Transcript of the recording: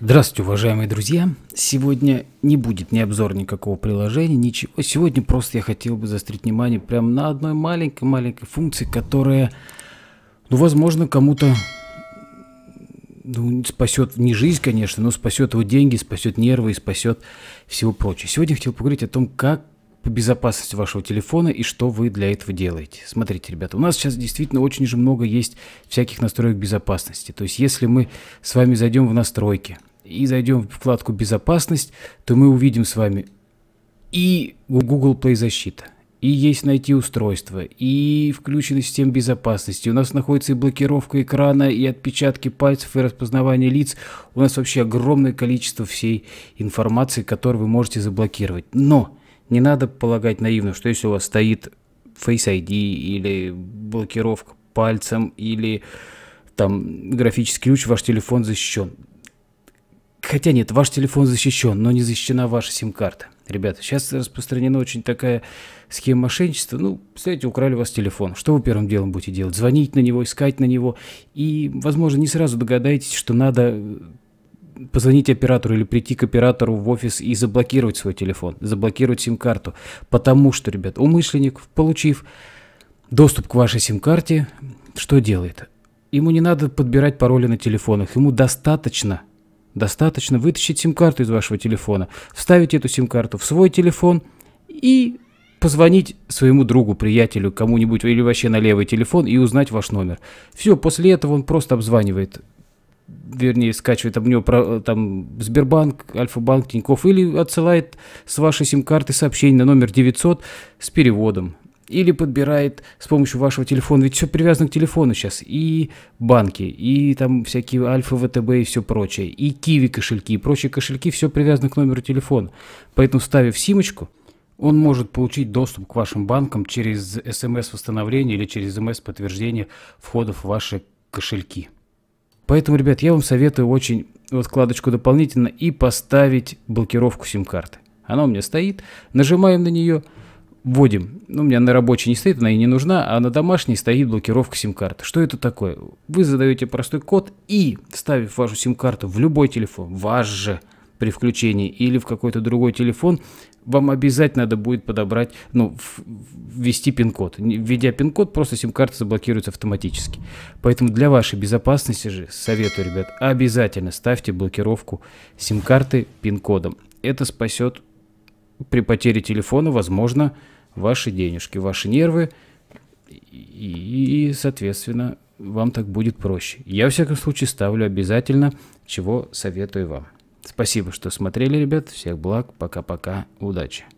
Здравствуйте, уважаемые друзья! Сегодня не будет ни обзор никакого приложения, ничего. Сегодня просто я хотел бы заострить внимание прямо на одной маленькой-маленькой функции, которая, ну, возможно, кому-то ну, спасет не жизнь, конечно, но спасет его деньги, спасет нервы и спасет всего прочего. Сегодня я хотел поговорить о том, как по безопасности вашего телефона и что вы для этого делаете. Смотрите, ребята, у нас сейчас действительно очень же много есть всяких настроек безопасности. То есть если мы с вами зайдем в настройки и зайдем в вкладку «Безопасность», то мы увидим с вами и Google Play защита, и есть найти устройство, и включена система безопасности. У нас находится и блокировка экрана, и отпечатки пальцев, и распознавание лиц. У нас вообще огромное количество всей информации, которую вы можете заблокировать. Но не надо полагать наивно, что если у вас стоит Face ID или блокировка пальцем или там графический ключ, ваш телефон защищен. Хотя нет, ваш телефон защищен, но не защищена ваша сим-карта. Ребята, сейчас распространена очень такая схема мошенничества. Ну, представляете, украли у вас телефон. Что вы первым делом будете делать? Звонить на него, искать на него. И, возможно, не сразу догадаетесь, что надо позвонить оператору или прийти к оператору в офис и заблокировать свой телефон, заблокировать сим-карту. Потому что, ребят, умышленник, получив доступ к вашей сим-карте, что делает? Ему не надо подбирать пароли на телефонах, ему достаточно, достаточно вытащить сим-карту из вашего телефона, вставить эту сим-карту в свой телефон и позвонить своему другу, приятелю, кому-нибудь или вообще на левый телефон и узнать ваш номер. Все, после этого он просто обзванивает вернее, скачивает об него про там Сбербанк, Альфа-банк, Тиньков или отсылает с вашей сим-карты сообщение на номер 900 с переводом. Или подбирает с помощью вашего телефона, ведь все привязано к телефону сейчас, и банки, и там всякие Альфа, ВТБ и все прочее, и Киви кошельки, и прочие кошельки, все привязано к номеру телефона. Поэтому, вставив симочку, он может получить доступ к вашим банкам через смс-восстановление или через смс-подтверждение входов в ваши кошельки. Поэтому, ребят, я вам советую очень вот вкладочку дополнительно и поставить блокировку сим-карты. Она у меня стоит, нажимаем на нее, вводим. Ну, у меня на рабочей не стоит, она и не нужна, а на домашней стоит блокировка сим-карты. Что это такое? Вы задаете простой код и, вставив вашу сим-карту в любой телефон, ваш же при включении или в какой-то другой телефон, вам обязательно надо будет подобрать, ну, ввести пин-код. Введя пин-код, просто сим-карта заблокируется автоматически. Поэтому для вашей безопасности же советую, ребят, обязательно ставьте блокировку сим-карты пин-кодом. Это спасет при потере телефона, возможно, ваши денежки, ваши нервы и, соответственно, вам так будет проще. Я, во всяком случае, ставлю обязательно, чего советую вам. Спасибо, что смотрели, ребят. Всех благ. Пока-пока. Удачи.